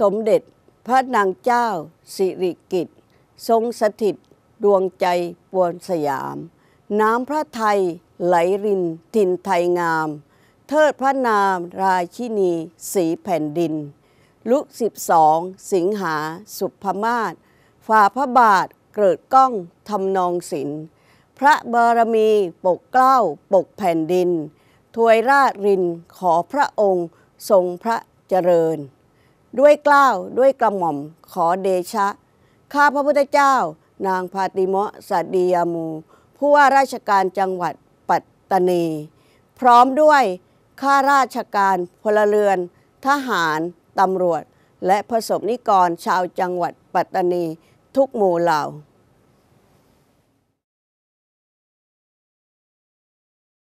สมเด็จพระนางเจ้าสิริกิติ์ทรงสถิต ดวงใจปวนสยาม น้ำพระไทย ไหลรินทินไทยงาม เทิดพระนามราชินี สีแผ่นดิน ลุกสิบสอง สิงหา สุภมาศฝ่าพระบาทเกิดก้องทำนองศิลพระบารมี ปกเกล้า ปกแผ่นดิน ถวยราชริน ขอพระองค์ ทรงพระเจริญด้วยกล้าวด้วยกระหม่อมขอเดชะ ข้าพระพุทธเจ้านางพาติมะสัดียามู ผู้ว่าราชการจังหวัดปัตตานี พร้อมด้วย ข้าราชการพลเรือน ทหารตำรวจ และประสบนิกรชาวจังหวัดปัตตานีทุกหมู่เหล่า